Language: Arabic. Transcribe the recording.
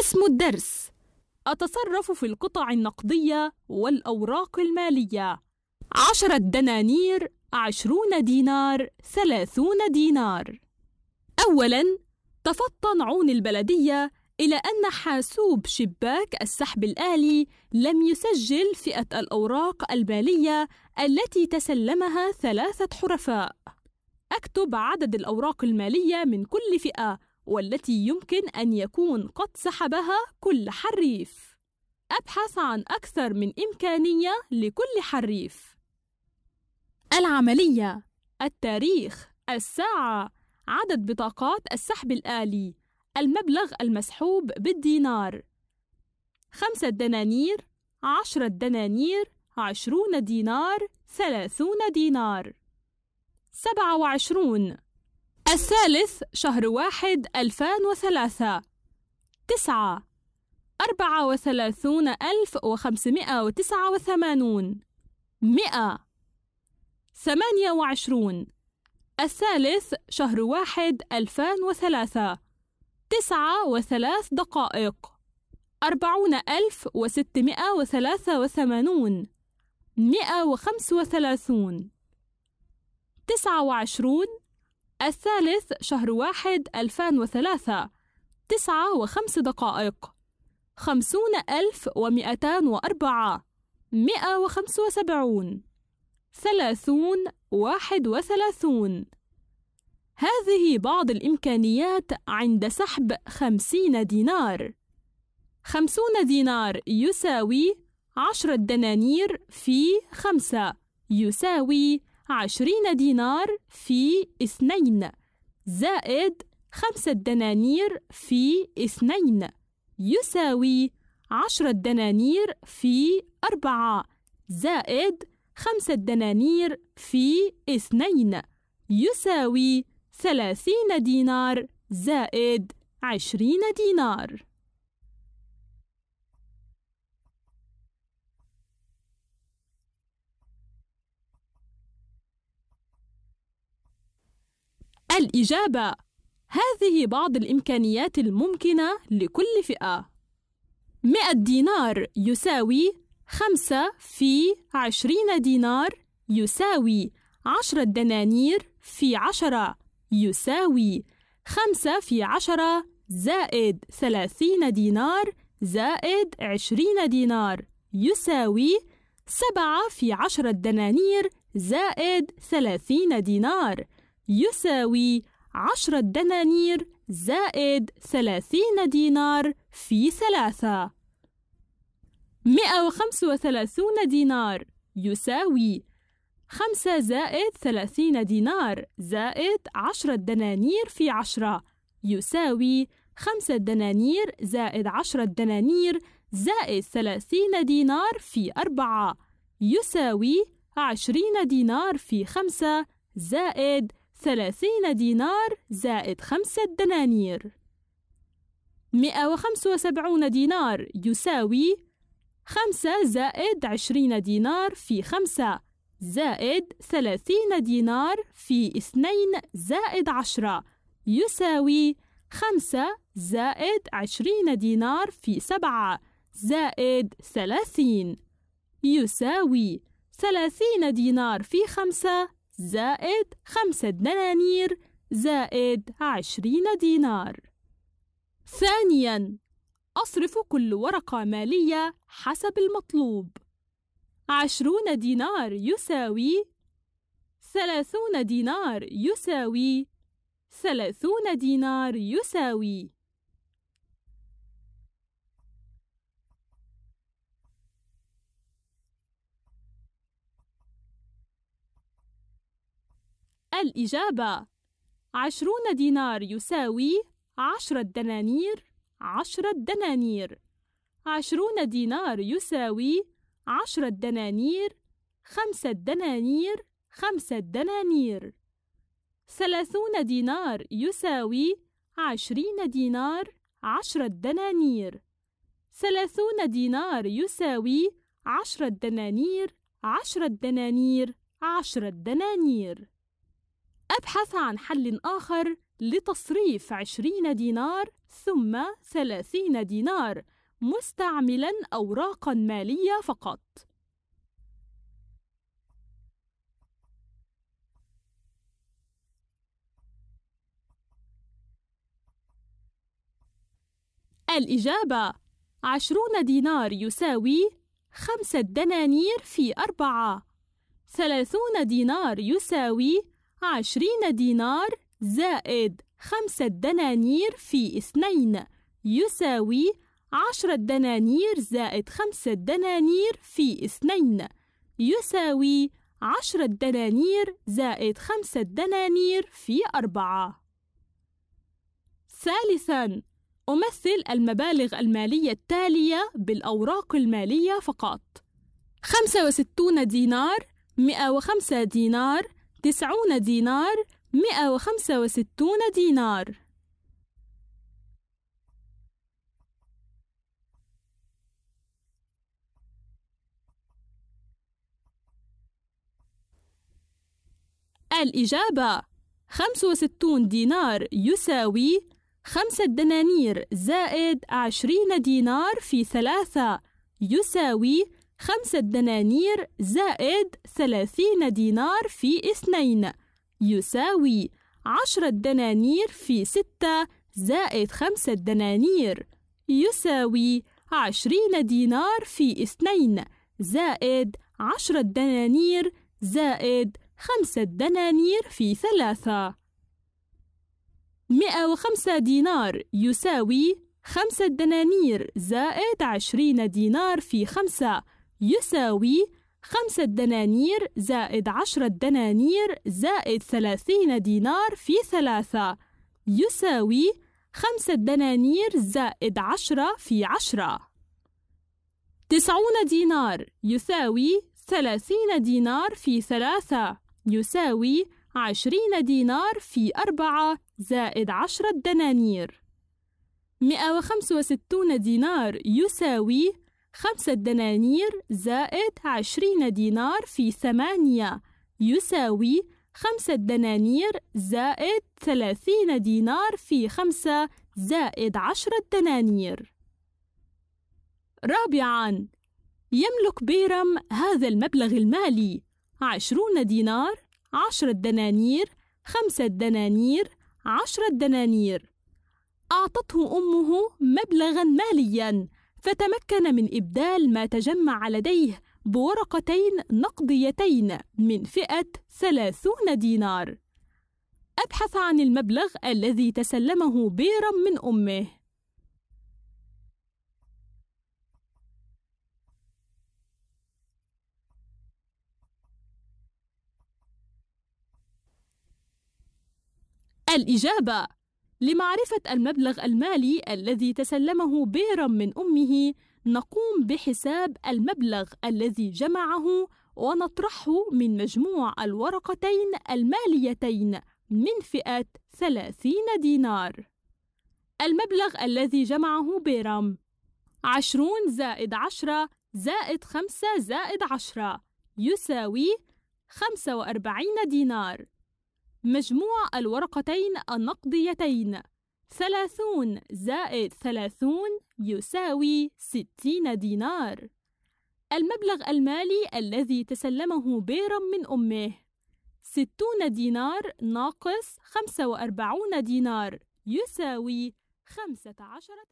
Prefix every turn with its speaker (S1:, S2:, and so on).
S1: اسم الدرس أتصرف في القطع النقدية والأوراق المالية عشرة دنانير عشرون دينار ثلاثون دينار أولاً تفطن عون البلدية إلى أن حاسوب شباك السحب الآلي لم يسجل فئة الأوراق المالية التي تسلمها ثلاثة حرفاء. أكتب عدد الأوراق المالية من كل فئة والتي يمكن أن يكون قد سحبها كل حريف أبحث عن أكثر من إمكانية لكل حريف العملية التاريخ الساعة عدد بطاقات السحب الآلي المبلغ المسحوب بالدينار خمسة دنانير عشرة دنانير عشرون دينار ثلاثون دينار سبعة وعشرون الثالث شهر واحد ألفان وثلاثة تسعة أربعة وثلاثون ألف وخمسمائة وتسعة وثمانون مئة ثمانية وعشرون الثالث شهر واحد ألفان وثلاثة تسعة وثلاث دقائق أربعون ألف وستمائة وثلاثة وثمانون مئة وخمس وثلاثون تسعة وعشرون الثالث شهر واحد 2003 تسعة وخمس دقائق خمسون ألف ومئتان وأربعة مئة وخمس وسبعون ثلاثون واحد وثلاثون هذه بعض الإمكانيات عند سحب خمسين دينار خمسون دينار يساوي عشرة دنانير في خمسة يساوي عشرين دينار في اثنين زائد خمسة دنانير في اثنين يساوي عشرة دنانير في أربعة زائد خمسة دنانير في اثنين يساوي ثلاثين دينار زائد عشرين دينار الإجابة هذه بعض الإمكانيات الممكنة لكل فئة 100 دينار يساوي 5 في 20 دينار يساوي 10 دنانير في 10 يساوي 5 في 10 زائد 30 دينار زائد 20 دينار يساوي 7 في 10 دنانير زائد 30 دينار يساوي عشرة دنانير زائد ثلاثين دينار في ثلاثة مئة وخمسة وثلاثون دينار يساوي خمسة زائد ثلاثين دينار زائد عشرة دنانير في عشرة يساوي خمسة دنانير زائد عشرة دنانير زائد ثلاثين دينار في أربعة يساوي عشرين دينار في خمسة زائد ثلاثين دينار زائد خمسة دنانير مئة وخمسة وسبعون دينار يساوي خمسة زائد عشرين دينار في خمسة زائد ثلاثين دينار في اثنين زائد عشرة يساوي خمسة زائد عشرين دينار في سبعة زائد ثلاثين يساوي ثلاثين دينار في خمسة زائد خمسة دنانير زائد عشرين دينار ثانيا أصرف كل ورقة مالية حسب المطلوب عشرون دينار يساوي ثلاثون دينار يساوي ثلاثون دينار يساوي الإجابة عشرون دينار يساوي عشرة دنانير عشرة دنانير عشرون دينار يساوي عشرة دنانير خمسة دنانير خمسة دنانير ثلاثون دينار يساوي عشرين دينار عشرة دنانير ثلاثون دينار يساوي عشرة دنانير عشرة دنانير عشرة دنانير أبحث عن حل آخر لتصريف عشرين دينار ثم ثلاثين دينار مستعملا أوراقا مالية فقط الإجابة عشرون دينار يساوي خمسة دنانير في أربعة ثلاثون دينار يساوي عشرين دينار زائد خمسة دنانير في اثنين يساوي عشرة دنانير زائد خمسة دنانير في اثنين يساوي عشرة دنانير زائد خمسة دنانير في أربعة ثالثاً أمثل المبالغ المالية التالية بالأوراق المالية فقط 65 دينار 105 دينار تسعون دينار مئة وخمسة وستون دينار الإجابة 65 دينار يساوي 5 دنانير زائد 20 دينار في ثلاثة يساوي خمسة دنانير زائد ثلاثين دينار في اثنين يساوي عشرة دنانير في ستة زائد خمسة دنانير يساوي عشرين دينار في اثنين زائد عشرة دنانير زائد خمسة دنانير في ثلاثة مئة وخمسة دينار يساوي خمسة دنانير زائد عشرين دينار في خمسة يساوي خمسة دنانير زائد عشرة دنانير زائد ثلاثين دينار في ثلاثة يساوي خمسة دنانير زائد عشرة في عشرة تسعون دينار يساوي ثلاثين دينار في ثلاثة يساوي عشرين دينار في أربعة زائد عشرة دنانير مئة وخمسة وستون دينار يساوي خمسة دنانير زائد عشرين دينار في ثمانية يساوي خمسة دنانير زائد ثلاثين دينار في خمسة زائد عشرة دنانير رابعاً يملك بيرم هذا المبلغ المالي عشرون دينار عشرة دنانير خمسة دنانير عشرة دنانير أعطته أمه مبلغا ماليا فتمكن من إبدال ما تجمع لديه بورقتين نقديتين من فئة ثلاثون دينار أبحث عن المبلغ الذي تسلمه بيرم من أمه الإجابة لمعرفة المبلغ المالي الذي تسلمه بيرا من أمه نقوم بحساب المبلغ الذي جمعه ونطرحه من مجموع الورقتين الماليتين من فئة 30 دينار المبلغ الذي جمعه بيرام عشرون زائد عشرة زائد خمسة زائد عشرة يساوي خمسة وأربعين دينار مجموع الورقتين النقديتين ثلاثون زائد ثلاثون يساوي ستين دينار المبلغ المالي الذي تسلمه بيرم من أمه ستون دينار ناقص خمسة وأربعون دينار يساوي خمسة عشرة